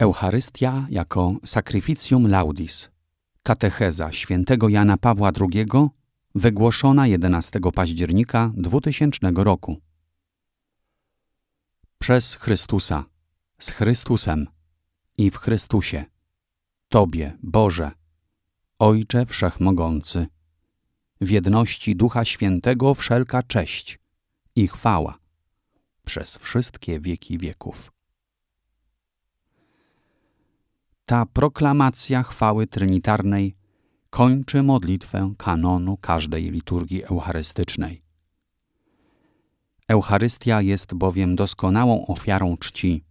Eucharystia jako sacrificium laudis. Katecheza świętego Jana Pawła II wygłoszona 11 października 2000 roku. Przez Chrystusa, z Chrystusem i w Chrystusie. Tobie, Boże, Ojcze Wszechmogący, w jedności Ducha Świętego wszelka cześć i chwała przez wszystkie wieki wieków. ta proklamacja chwały trinitarnej kończy modlitwę kanonu każdej liturgii eucharystycznej. Eucharystia jest bowiem doskonałą ofiarą czci,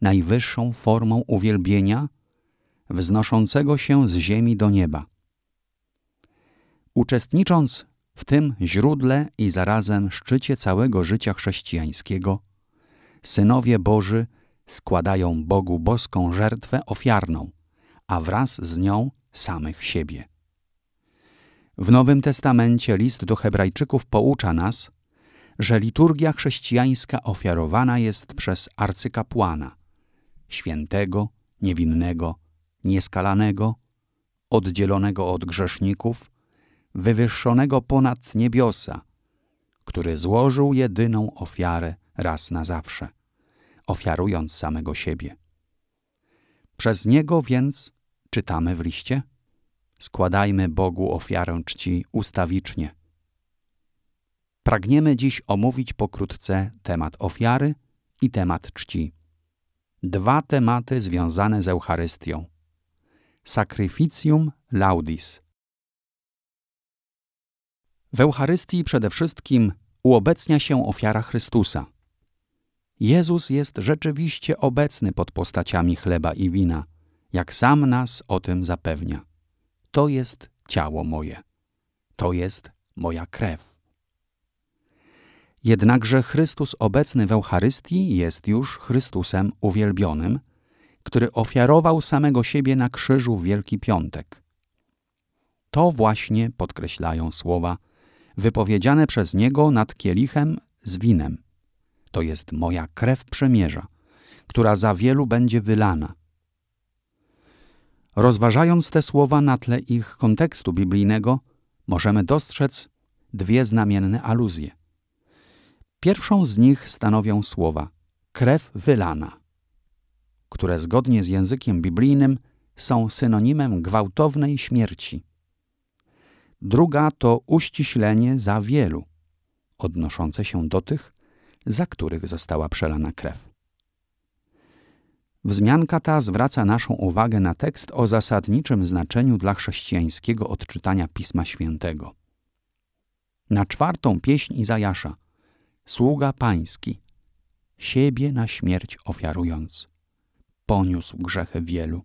najwyższą formą uwielbienia wznoszącego się z ziemi do nieba. Uczestnicząc w tym źródle i zarazem szczycie całego życia chrześcijańskiego, synowie Boży składają Bogu boską żertwę ofiarną, a wraz z nią samych siebie. W Nowym Testamencie list do Hebrajczyków poucza nas, że liturgia chrześcijańska ofiarowana jest przez arcykapłana, świętego, niewinnego, nieskalanego, oddzielonego od grzeszników, wywyższonego ponad niebiosa, który złożył jedyną ofiarę raz na zawsze ofiarując samego siebie. Przez Niego więc, czytamy w liście, składajmy Bogu ofiarę czci ustawicznie. Pragniemy dziś omówić pokrótce temat ofiary i temat czci. Dwa tematy związane z Eucharystią. Sacrificium laudis. W Eucharystii przede wszystkim uobecnia się ofiara Chrystusa – Jezus jest rzeczywiście obecny pod postaciami chleba i wina, jak sam nas o tym zapewnia. To jest ciało moje. To jest moja krew. Jednakże Chrystus obecny w Eucharystii jest już Chrystusem uwielbionym, który ofiarował samego siebie na krzyżu w Wielki Piątek. To właśnie podkreślają słowa wypowiedziane przez Niego nad kielichem z winem to jest moja krew przemierza, która za wielu będzie wylana. Rozważając te słowa na tle ich kontekstu biblijnego, możemy dostrzec dwie znamienne aluzje. Pierwszą z nich stanowią słowa krew wylana, które zgodnie z językiem biblijnym są synonimem gwałtownej śmierci. Druga to uściślenie za wielu, odnoszące się do tych, za których została przelana krew. Wzmianka ta zwraca naszą uwagę na tekst o zasadniczym znaczeniu dla chrześcijańskiego odczytania Pisma Świętego. Na czwartą pieśń Izajasza Sługa Pański, siebie na śmierć ofiarując, poniósł grzechy wielu.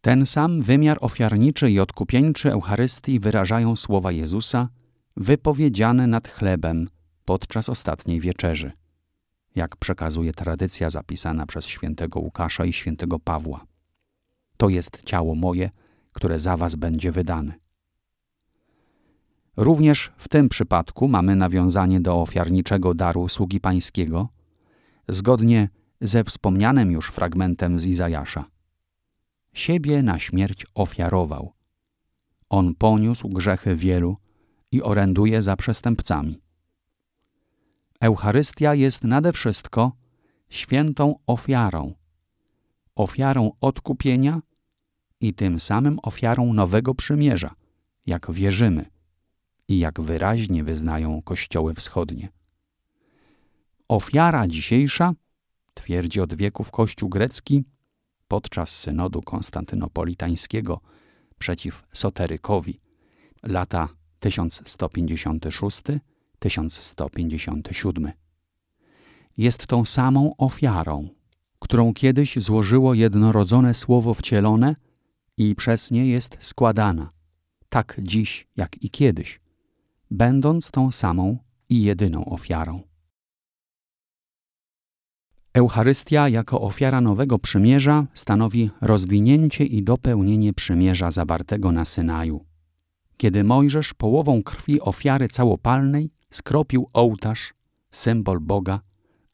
Ten sam wymiar ofiarniczy i odkupieńczy Eucharystii wyrażają słowa Jezusa – wypowiedziane nad chlebem podczas ostatniej wieczerzy, jak przekazuje tradycja zapisana przez świętego Łukasza i świętego Pawła. To jest ciało moje, które za was będzie wydane. Również w tym przypadku mamy nawiązanie do ofiarniczego daru sługi pańskiego, zgodnie ze wspomnianym już fragmentem z Izajasza. Siebie na śmierć ofiarował. On poniósł grzechy wielu, i oręduje za przestępcami. Eucharystia jest nade wszystko świętą ofiarą, ofiarą odkupienia i tym samym ofiarą nowego przymierza, jak wierzymy i jak wyraźnie wyznają kościoły wschodnie. Ofiara dzisiejsza, twierdzi od wieków Kościół grecki, podczas synodu konstantynopolitańskiego przeciw soterykowi, lata 1156-1157. Jest tą samą ofiarą, którą kiedyś złożyło jednorodzone słowo wcielone i przez nie jest składana, tak dziś jak i kiedyś, będąc tą samą i jedyną ofiarą. Eucharystia jako ofiara nowego przymierza stanowi rozwinięcie i dopełnienie przymierza zawartego na Synaju kiedy Mojżesz połową krwi ofiary całopalnej skropił ołtarz, symbol Boga,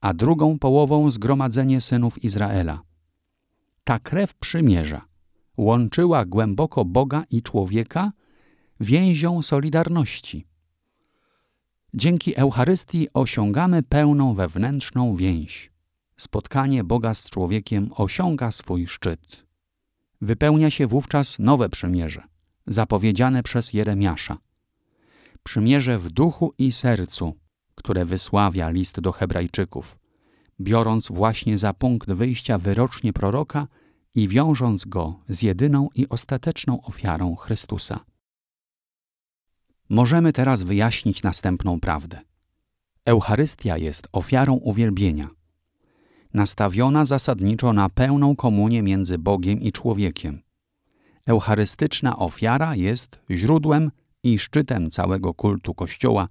a drugą połową zgromadzenie synów Izraela. Ta krew przymierza łączyła głęboko Boga i człowieka więzią solidarności. Dzięki Eucharystii osiągamy pełną wewnętrzną więź. Spotkanie Boga z człowiekiem osiąga swój szczyt. Wypełnia się wówczas nowe przymierze zapowiedziane przez Jeremiasza. Przymierze w duchu i sercu, które wysławia list do Hebrajczyków, biorąc właśnie za punkt wyjścia wyrocznie proroka i wiążąc go z jedyną i ostateczną ofiarą Chrystusa. Możemy teraz wyjaśnić następną prawdę. Eucharystia jest ofiarą uwielbienia, nastawiona zasadniczo na pełną komunię między Bogiem i człowiekiem, Eucharystyczna ofiara jest źródłem i szczytem całego kultu Kościoła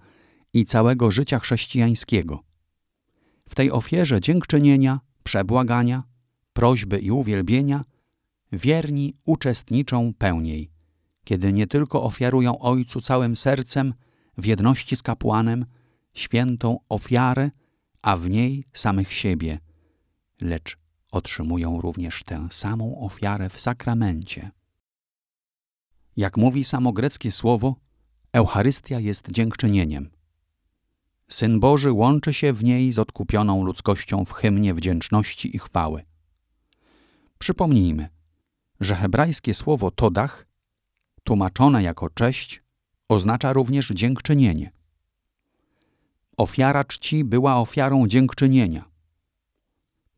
i całego życia chrześcijańskiego. W tej ofierze dziękczynienia, przebłagania, prośby i uwielbienia wierni uczestniczą pełniej, kiedy nie tylko ofiarują Ojcu całym sercem, w jedności z kapłanem, świętą ofiarę, a w niej samych siebie, lecz otrzymują również tę samą ofiarę w sakramencie. Jak mówi samo greckie słowo, Eucharystia jest dziękczynieniem. Syn Boży łączy się w niej z odkupioną ludzkością w hymnie wdzięczności i chwały. Przypomnijmy, że hebrajskie słowo todach, tłumaczone jako cześć, oznacza również dziękczynienie. Ofiara czci była ofiarą dziękczynienia.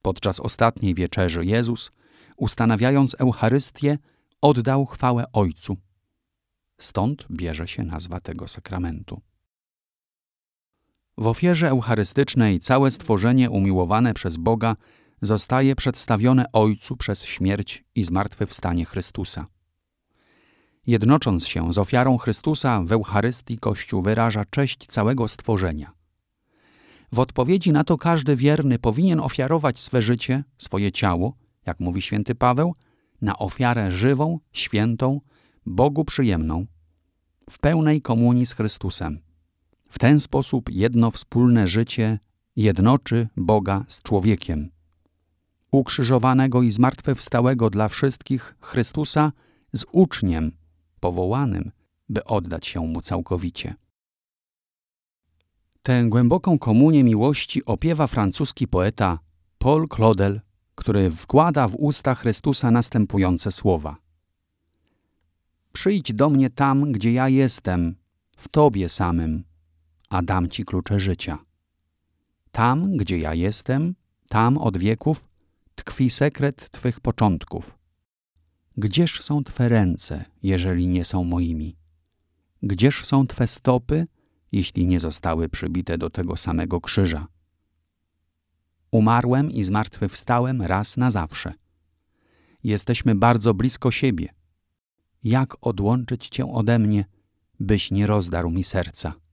Podczas ostatniej wieczerzy Jezus, ustanawiając Eucharystię, oddał chwałę Ojcu. Stąd bierze się nazwa tego sakramentu. W ofierze eucharystycznej całe stworzenie umiłowane przez Boga zostaje przedstawione Ojcu przez śmierć i zmartwychwstanie Chrystusa. Jednocząc się z ofiarą Chrystusa w Eucharystii Kościół wyraża cześć całego stworzenia. W odpowiedzi na to każdy wierny powinien ofiarować swe życie, swoje ciało, jak mówi święty Paweł, na ofiarę żywą, świętą, Bogu przyjemną, w pełnej komunii z Chrystusem. W ten sposób jedno wspólne życie jednoczy Boga z człowiekiem. Ukrzyżowanego i zmartwychwstałego dla wszystkich Chrystusa z uczniem powołanym, by oddać się Mu całkowicie. Tę głęboką komunię miłości opiewa francuski poeta Paul Claudel który wkłada w usta Chrystusa następujące słowa. Przyjdź do mnie tam, gdzie ja jestem, w Tobie samym, a dam Ci klucze życia. Tam, gdzie ja jestem, tam od wieków tkwi sekret Twych początków. Gdzież są Twe ręce, jeżeli nie są moimi? Gdzież są Twe stopy, jeśli nie zostały przybite do tego samego krzyża? Umarłem i zmartwychwstałem raz na zawsze. Jesteśmy bardzo blisko siebie. Jak odłączyć Cię ode mnie, byś nie rozdarł mi serca?